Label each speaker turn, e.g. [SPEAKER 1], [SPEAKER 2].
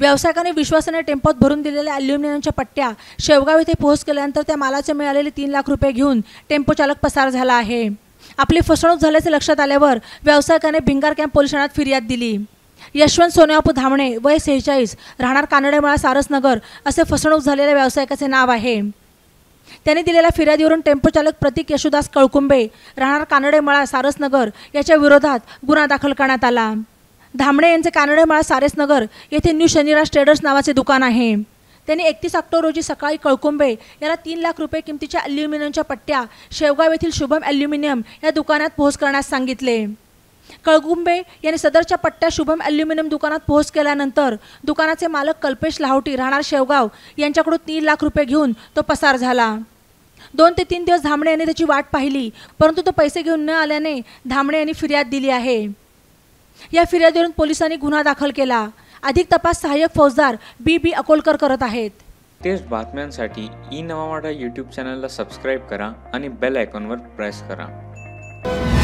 [SPEAKER 1] व्यावसायिकांनी विश्वासाने टेम्पोत भरून दिलेल्या अल्युमिनियमच्या पट्ट्या शेवगाव येथे पोहोच केल्यानंतर त्या मालाचे मिळालेले तीन लाख रुपये घेऊन टेम्पो चालक पसार झाला आहे आपली फसवणूक झाल्याचे लक्षात आल्यावर व्यावसायिकाने भिंगार कॅम्प पोलीस ठाण्यात फिर्याद दिली यशवंत सोनेबापू धामणे वय सेहेचाळीस राहणार कानडेमाळा सारसनगर असे फसवणूक झालेल्या व्यावसायिकाचे नाव आहे त्यांनी दिलेल्या फिर्यादीवरून टेम्पो चालक प्रतीक यशुदास कळकुंबे राहणार कानडेमाळा सारसनगर याच्या विरोधात गुन्हा दाखल करण्यात आला धामणे यांचे कानडेमाळा सारेसनगर येथे न्यू शनिराज ट्रेडर्स नावाचे दुकान आहे त्यांनी एकतीस ऑक्टोबर रोजी सकाळी कळकुंबे याला तीन लाख रुपये किमतीच्या ॲल्युमिनियमच्या पट्ट्या शेवगाव येथील शुभम ॲल्युमिनियम या दुकानात पोहोच करण्यास सांगितले कळकुंबे यांनी सदरच्या पट्ट्या शुभम ॲल्युमिनियम दुकानात पोहोच केल्यानंतर दुकानाचे मालक कल्पेश लाहोटी राहणार शेवगाव यांच्याकडून तीन लाख रुपये घेऊन तो पसार झाला दोन ते तीन दिवस धामणे यांनी त्याची वाट पाहिली परंतु तो पैसे घेऊन न आल्याने धामणे यांनी फिर्याद दिली आहे या फिर्यादीवरून पोलिसांनी गुन्हा दाखल केला अधिक तपास सहाय्यक फौजदार बी बी अकोलकर करत आहेत
[SPEAKER 2] तेच बातम्यांसाठी ई नवामाडा यूट्यूब चॅनलला सबस्क्राईब करा आणि बेल आयकॉनवर प्रेस करा